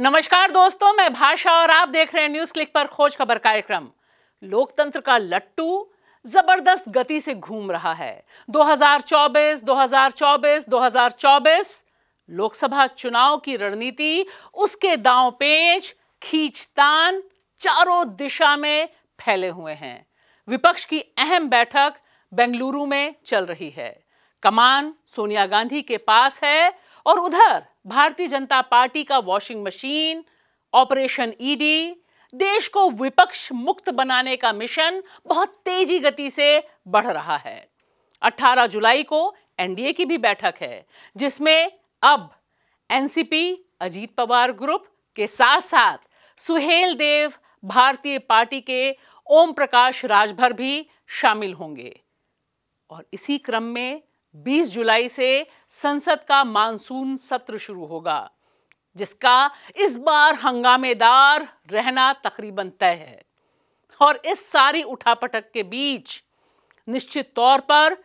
नमस्कार दोस्तों मैं भाषा और आप देख रहे हैं न्यूज क्लिक पर खोज खबर कार्यक्रम लोकतंत्र का लट्टू जबरदस्त गति से घूम रहा है 2024 2024 2024 लोकसभा चुनाव की रणनीति उसके दांव पेच खींचतान चारों दिशा में फैले हुए हैं विपक्ष की अहम बैठक बेंगलुरु में चल रही है कमान सोनिया गांधी के पास है और उधर भारतीय जनता पार्टी का वॉशिंग मशीन ऑपरेशन ईडी देश को विपक्ष मुक्त बनाने का मिशन बहुत तेजी गति से बढ़ रहा है 18 जुलाई को एनडीए की भी बैठक है जिसमें अब एनसीपी अजीत पवार ग्रुप के साथ साथ सुहेल देव भारतीय पार्टी के ओम प्रकाश राजभर भी शामिल होंगे और इसी क्रम में 20 जुलाई से संसद का मानसून सत्र शुरू होगा जिसका इस बार हंगामेदार रहना तकरीबन तय है और इस सारी उठापटक के बीच निश्चित तौर पर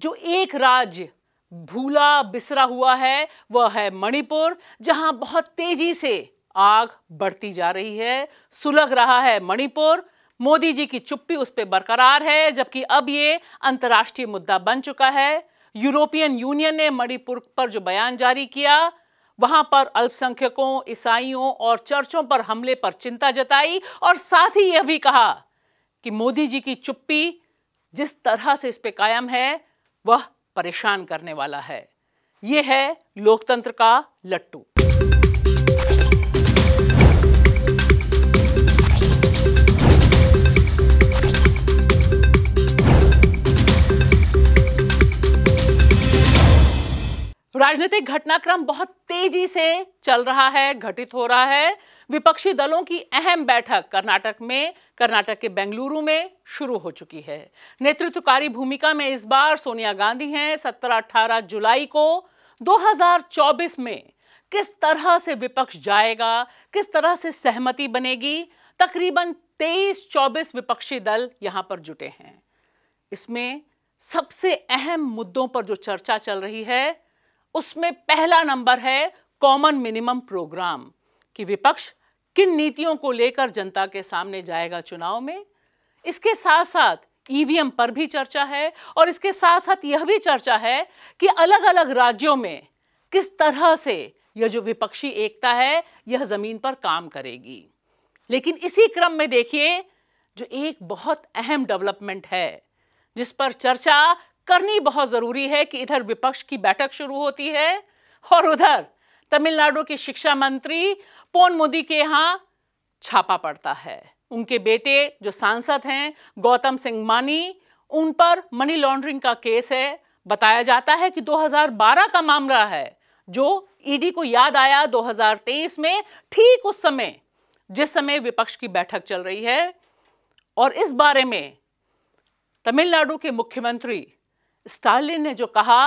जो एक राज्य भूला बिसरा हुआ है वह है मणिपुर जहां बहुत तेजी से आग बढ़ती जा रही है सुलग रहा है मणिपुर मोदी जी की चुप्पी उस पर बरकरार है जबकि अब ये अंतर्राष्ट्रीय मुद्दा बन चुका है यूरोपियन यूनियन ने मणिपुर पर जो बयान जारी किया वहां पर अल्पसंख्यकों ईसाइयों और चर्चों पर हमले पर चिंता जताई और साथ ही यह भी कहा कि मोदी जी की चुप्पी जिस तरह से इस पे कायम है वह परेशान करने वाला है यह है लोकतंत्र का लट्टू राजनीतिक घटनाक्रम बहुत तेजी से चल रहा है घटित हो रहा है विपक्षी दलों की अहम बैठक कर्नाटक में कर्नाटक के बेंगलुरु में शुरू हो चुकी है नेतृत्वकारी भूमिका में इस बार सोनिया गांधी हैं 17-18 जुलाई को 2024 में किस तरह से विपक्ष जाएगा किस तरह से सहमति बनेगी तकरीबन 23-24 विपक्षी दल यहां पर जुटे हैं इसमें सबसे अहम मुद्दों पर जो चर्चा चल रही है उसमें पहला नंबर है कॉमन मिनिमम प्रोग्राम कि विपक्ष किन नीतियों को लेकर जनता के सामने जाएगा चुनाव में इसके साथ साथ ईवीएम पर भी चर्चा है और इसके साथ साथ यह भी चर्चा है कि अलग अलग राज्यों में किस तरह से यह जो विपक्षी एकता है यह जमीन पर काम करेगी लेकिन इसी क्रम में देखिए जो एक बहुत अहम डेवलपमेंट है जिस पर चर्चा करनी बहुत ज़रूरी है कि इधर विपक्ष की बैठक शुरू होती है और उधर तमिलनाडु के शिक्षा मंत्री पोन मोदी के यहां छापा पड़ता है उनके बेटे जो सांसद हैं गौतम सिंह मानी उन पर मनी लॉन्ड्रिंग का केस है बताया जाता है कि 2012 का मामला है जो ईडी को याद आया 2023 में ठीक उस समय जिस समय विपक्ष की बैठक चल रही है और इस बारे में तमिलनाडु के मुख्यमंत्री स्टालिन ने जो कहा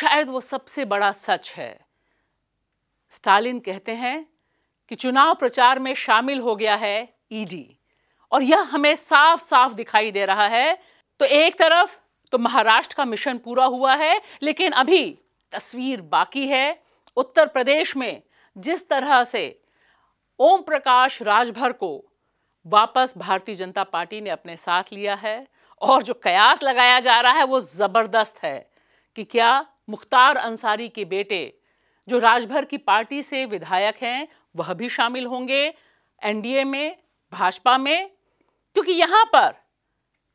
शायद वो सबसे बड़ा सच है स्टालिन कहते हैं कि चुनाव प्रचार में शामिल हो गया है ईडी और यह हमें साफ साफ दिखाई दे रहा है तो एक तरफ तो महाराष्ट्र का मिशन पूरा हुआ है लेकिन अभी तस्वीर बाकी है उत्तर प्रदेश में जिस तरह से ओम प्रकाश राजभर को वापस भारतीय जनता पार्टी ने अपने साथ लिया है और जो कयास लगाया जा रहा है वो ज़बरदस्त है कि क्या मुख्तार अंसारी के बेटे जो राजभर की पार्टी से विधायक हैं वह भी शामिल होंगे एनडीए में भाजपा में क्योंकि यहाँ पर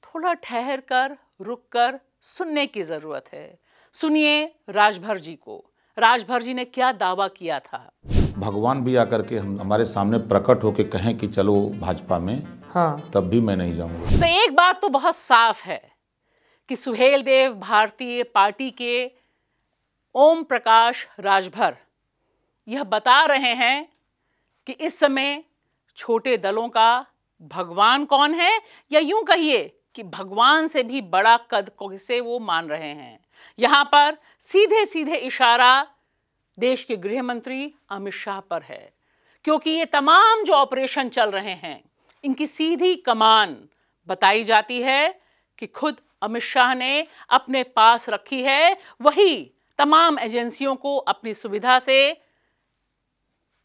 थोड़ा ठहर कर रुक कर सुनने की ज़रूरत है सुनिए राजभर जी को राजभर जी ने क्या दावा किया था भगवान भी आकर के हम हमारे सामने प्रकट होकर कहें कि चलो भाजपा में हाँ तब भी मैं नहीं जाऊंगा तो एक बात तो बहुत साफ है कि सुहेल देव भारतीय पार्टी के ओम प्रकाश राजभर यह बता रहे हैं कि इस समय छोटे दलों का भगवान कौन है या यूं कहिए कि भगवान से भी बड़ा कद से वो मान रहे हैं यहां पर सीधे सीधे इशारा देश के गृह मंत्री अमित शाह पर है क्योंकि ये तमाम जो ऑपरेशन चल रहे हैं इनकी सीधी कमान बताई जाती है कि खुद अमित शाह ने अपने पास रखी है वही तमाम एजेंसियों को अपनी सुविधा से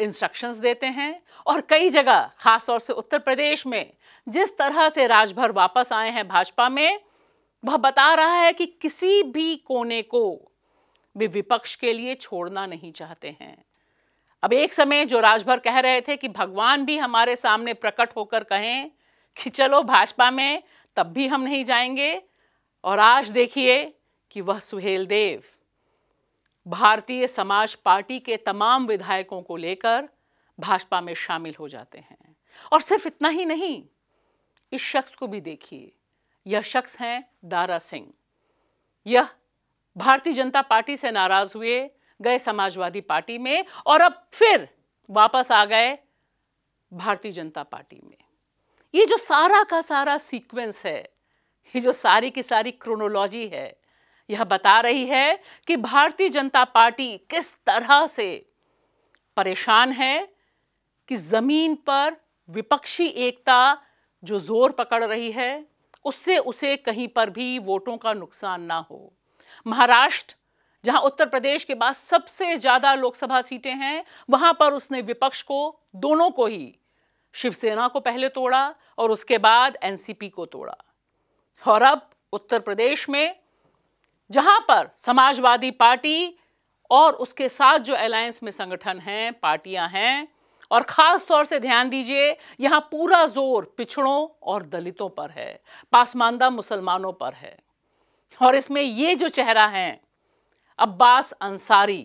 इंस्ट्रक्शंस देते हैं और कई जगह खासतौर से उत्तर प्रदेश में जिस तरह से राजभर वापस आए हैं भाजपा में वह बता रहा है कि किसी भी कोने को वे विपक्ष के लिए छोड़ना नहीं चाहते हैं अब एक समय जो राजभर कह रहे थे कि भगवान भी हमारे सामने प्रकट होकर कहें कि चलो भाजपा में तब भी हम नहीं जाएंगे और आज देखिए कि वह सुहेल देव भारतीय समाज पार्टी के तमाम विधायकों को लेकर भाजपा में शामिल हो जाते हैं और सिर्फ इतना ही नहीं इस शख्स को भी देखिए यह शख्स हैं दारा सिंह यह भारतीय जनता पार्टी से नाराज हुए गए समाजवादी पार्टी में और अब फिर वापस आ गए भारतीय जनता पार्टी में ये जो सारा का सारा सीक्वेंस है ये जो सारी की सारी क्रोनोलॉजी है यह बता रही है कि भारतीय जनता पार्टी किस तरह से परेशान है कि ज़मीन पर विपक्षी एकता जो जोर पकड़ रही है उससे उसे कहीं पर भी वोटों का नुकसान ना हो महाराष्ट्र जहां उत्तर प्रदेश के बाद सबसे ज्यादा लोकसभा सीटें हैं वहां पर उसने विपक्ष को दोनों को ही शिवसेना को पहले तोड़ा और उसके बाद एनसीपी को तोड़ा और अब उत्तर प्रदेश में जहां पर समाजवादी पार्टी और उसके साथ जो अलायंस में संगठन हैं पार्टियां हैं और खास तौर से ध्यान दीजिए यहां पूरा जोर पिछड़ों और दलितों पर है पासमानदा मुसलमानों पर है और इसमें ये जो चेहरा है अब्बास अंसारी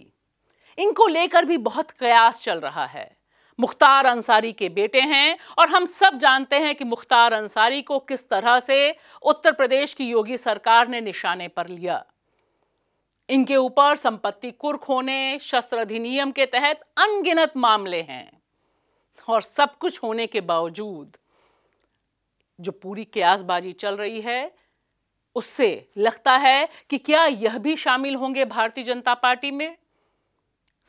इनको लेकर भी बहुत कयास चल रहा है मुख्तार अंसारी के बेटे हैं और हम सब जानते हैं कि मुख्तार अंसारी को किस तरह से उत्तर प्रदेश की योगी सरकार ने निशाने पर लिया इनके ऊपर संपत्ति कुर्क होने शस्त्र अधिनियम के तहत अनगिनत मामले हैं और सब कुछ होने के बावजूद जो पूरी क्यासबाजी चल रही है उससे लगता है कि क्या यह भी शामिल होंगे भारतीय जनता पार्टी में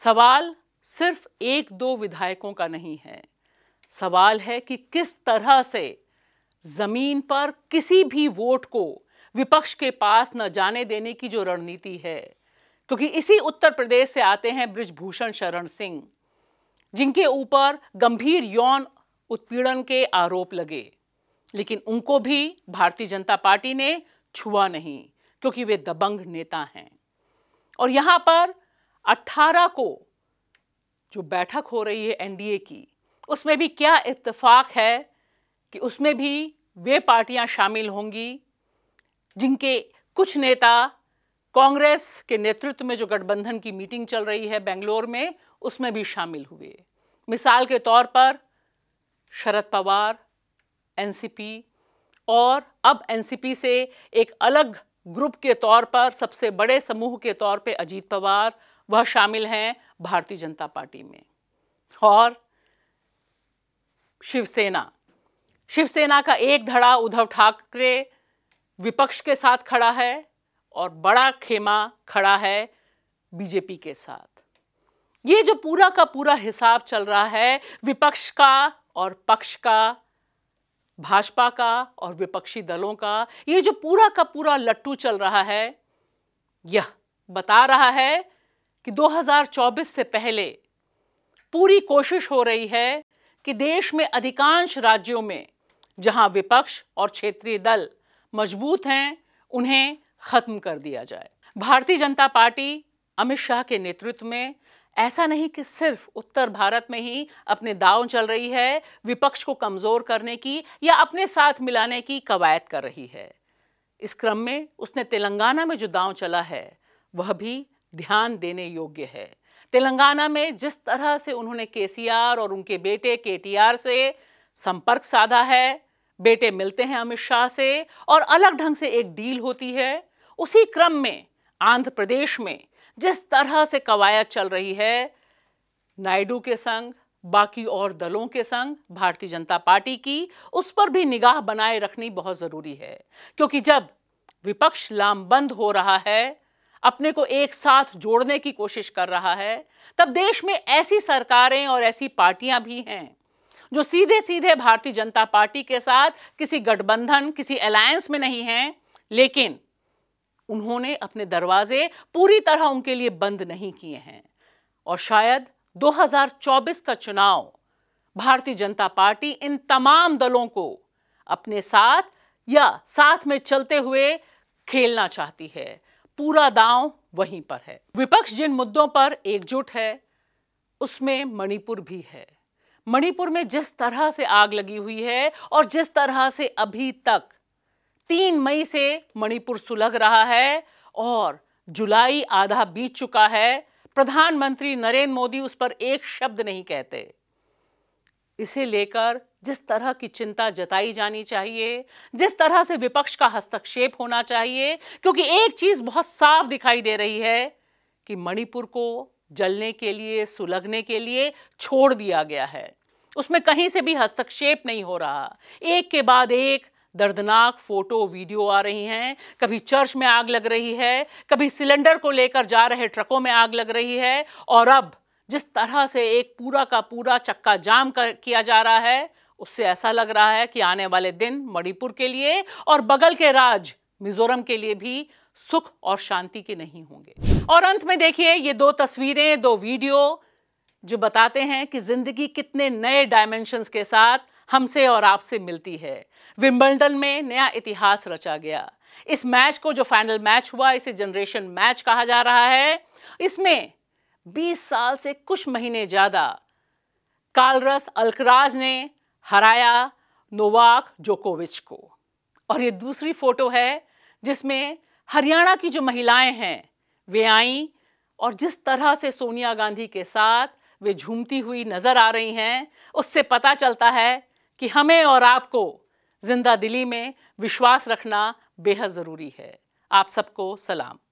सवाल सिर्फ एक दो विधायकों का नहीं है सवाल है कि किस तरह से जमीन पर किसी भी वोट को विपक्ष के पास न जाने देने की जो रणनीति है क्योंकि इसी उत्तर प्रदेश से आते हैं ब्रिजभूषण शरण सिंह जिनके ऊपर गंभीर यौन उत्पीड़न के आरोप लगे लेकिन उनको भी भारतीय जनता पार्टी ने छुआ नहीं क्योंकि वे दबंग नेता हैं और यहां पर 18 को जो बैठक हो रही है एनडीए की उसमें भी क्या इत्तेफाक है कि उसमें भी वे पार्टियां शामिल होंगी जिनके कुछ नेता कांग्रेस के नेतृत्व में जो गठबंधन की मीटिंग चल रही है बेंगलोर में उसमें भी शामिल हुए मिसाल के तौर पर शरद पवार एनसीपी और अब एनसीपी से एक अलग ग्रुप के तौर पर सबसे बड़े समूह के तौर पे अजीत पवार वह शामिल हैं भारतीय जनता पार्टी में और शिवसेना शिवसेना का एक धड़ा उद्धव ठाकरे विपक्ष के साथ खड़ा है और बड़ा खेमा खड़ा है बीजेपी के साथ ये जो पूरा का पूरा हिसाब चल रहा है विपक्ष का और पक्ष का भाजपा का और विपक्षी दलों का ये जो पूरा का पूरा लट्टू चल रहा है यह बता रहा है कि 2024 से पहले पूरी कोशिश हो रही है कि देश में अधिकांश राज्यों में जहां विपक्ष और क्षेत्रीय दल मजबूत हैं उन्हें खत्म कर दिया जाए भारतीय जनता पार्टी अमित शाह के नेतृत्व में ऐसा नहीं कि सिर्फ उत्तर भारत में ही अपने दाव चल रही है विपक्ष को कमज़ोर करने की या अपने साथ मिलाने की कवायद कर रही है इस क्रम में उसने तेलंगाना में जो दाव चला है वह भी ध्यान देने योग्य है तेलंगाना में जिस तरह से उन्होंने केसीआर और उनके बेटे केटीआर से संपर्क साधा है बेटे मिलते हैं अमित शाह से और अलग ढंग से एक डील होती है उसी क्रम में आंध्र प्रदेश में जिस तरह से कवायद चल रही है नायडू के संग बाकी और दलों के संग भारतीय जनता पार्टी की उस पर भी निगाह बनाए रखनी बहुत ज़रूरी है क्योंकि जब विपक्ष लामबंद हो रहा है अपने को एक साथ जोड़ने की कोशिश कर रहा है तब देश में ऐसी सरकारें और ऐसी पार्टियां भी हैं जो सीधे सीधे भारतीय जनता पार्टी के साथ किसी गठबंधन किसी अलायंस में नहीं हैं लेकिन उन्होंने अपने दरवाजे पूरी तरह उनके लिए बंद नहीं किए हैं और शायद 2024 का चुनाव भारतीय जनता पार्टी इन तमाम दलों को अपने साथ या साथ में चलते हुए खेलना चाहती है पूरा दांव वहीं पर है विपक्ष जिन मुद्दों पर एकजुट है उसमें मणिपुर भी है मणिपुर में जिस तरह से आग लगी हुई है और जिस तरह से अभी तक तीन मई से मणिपुर सुलग रहा है और जुलाई आधा बीत चुका है प्रधानमंत्री नरेंद्र मोदी उस पर एक शब्द नहीं कहते इसे लेकर जिस तरह की चिंता जताई जानी चाहिए जिस तरह से विपक्ष का हस्तक्षेप होना चाहिए क्योंकि एक चीज बहुत साफ दिखाई दे रही है कि मणिपुर को जलने के लिए सुलगने के लिए छोड़ दिया गया है उसमें कहीं से भी हस्तक्षेप नहीं हो रहा एक के बाद एक दर्दनाक फोटो वीडियो आ रही हैं कभी चर्च में आग लग रही है कभी सिलेंडर को लेकर जा रहे ट्रकों में आग लग रही है और अब जिस तरह से एक पूरा का पूरा चक्का जाम कर, किया जा रहा है उससे ऐसा लग रहा है कि आने वाले दिन मणिपुर के लिए और बगल के राज मिजोरम के लिए भी सुख और शांति के नहीं होंगे और अंत में देखिए ये दो तस्वीरें दो वीडियो जो बताते हैं कि जिंदगी कितने नए डायमेंशंस के साथ हमसे और आपसे मिलती है विंबलडन में नया इतिहास रचा गया इस मैच को जो फाइनल मैच हुआ इसे जनरेशन मैच कहा जा रहा है इसमें 20 साल से कुछ महीने ज़्यादा कालरस अलकराज ने हराया नोवाक जोकोविच को और ये दूसरी फोटो है जिसमें हरियाणा की जो महिलाएं हैं वे आई और जिस तरह से सोनिया गांधी के साथ वे झूमती हुई नज़र आ रही हैं उससे पता चलता है कि हमें और आपको जिंदा दिली में विश्वास रखना बेहद ज़रूरी है आप सबको सलाम